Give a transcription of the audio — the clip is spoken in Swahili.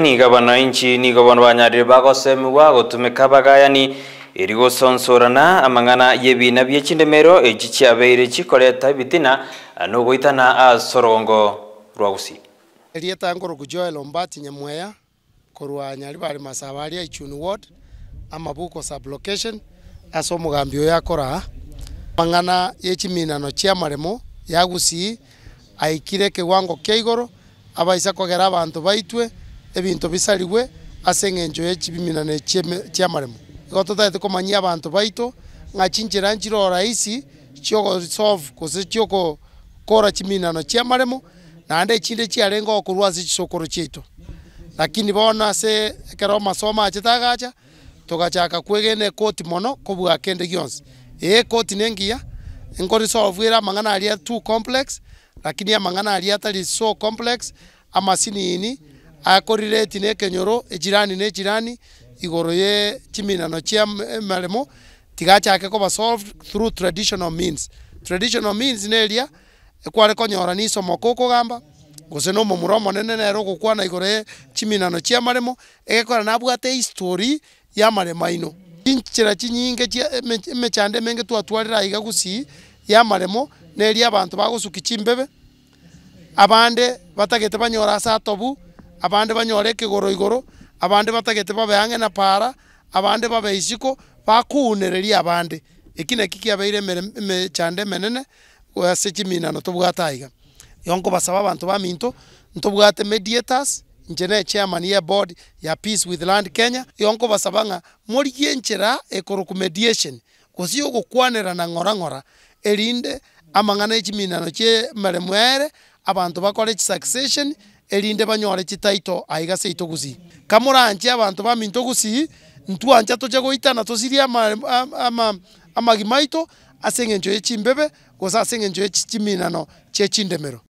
niga bananchi nigo banwanyarire bagosemibwa gotumika bagayani eri gosonsorana amang'ana y'ebiina by'echindemero eki chiabeire chikoreta ebitina nogoitana asorongo rwa gusi erietangoro ku joel ombati nyamweya korwanya ari bare masaba aria ichuni ward buko sublocation ase omogambi oyo akora amang'ana y'echiminano chia maremo ya gusii aikire ekewango kia igoro abaisa kogera abanto baitwe ebinto bisariwe ase eng'encho ya echibiminano chiamaremo igo tataete komanyia abanto baito ng'achi nchera nchiro rahisi chiogosolve gose chiogokora chiminano chiamaremo naende echinde chiarenge okorwa ase chisokoro chiaito lakini bono ase ekero amasomo ache tagacha togachaka kwegene ekoti mono kobua kende gionsi eye ekoti na engiya nkorisolve ere amang'ana aria too complex lakini amang'ana aria atari so complex amasini ini akorire ne kenyoro ejirani ne ejirani igoro ye chiminano chia e maremo tigachake koba solved through traditional means traditional means neria ekware konyora ni somo koko gamba gose no muromo momura omonene nero ogokwana igoro ye chiminano chia maremo na bwate history ya marema ino chinchira chinyinge chia emechande e menge atwalira iga gusi ya maremo neria abanto bagusuki chimbebe abande batagete banyora ase atobu abandi banyore kigoro igoro abandi batagete babeange na para abandi babeisiko bakuunereria abandi iki naki kiabeire mechande menene gwase chiminano tobwate aiga igo nkobasaba abanto ba minto ntobwate mediators inche chairman ya board ya peace with land kenya yonko basabanga ng'a morigie ekoro ku mediation gosii na ng'ora-ng'ora erinde amang'ana echiminano chie emeremo ere abanto bakore chisuccession erinde banyore chitaito aiga se itogusi kamuranche abantu bami ntogusi ntwancha toje goitana tosiria ama ama amagimaito asenge njoye chimbebe gosa asenge njoye chiminano chechindemero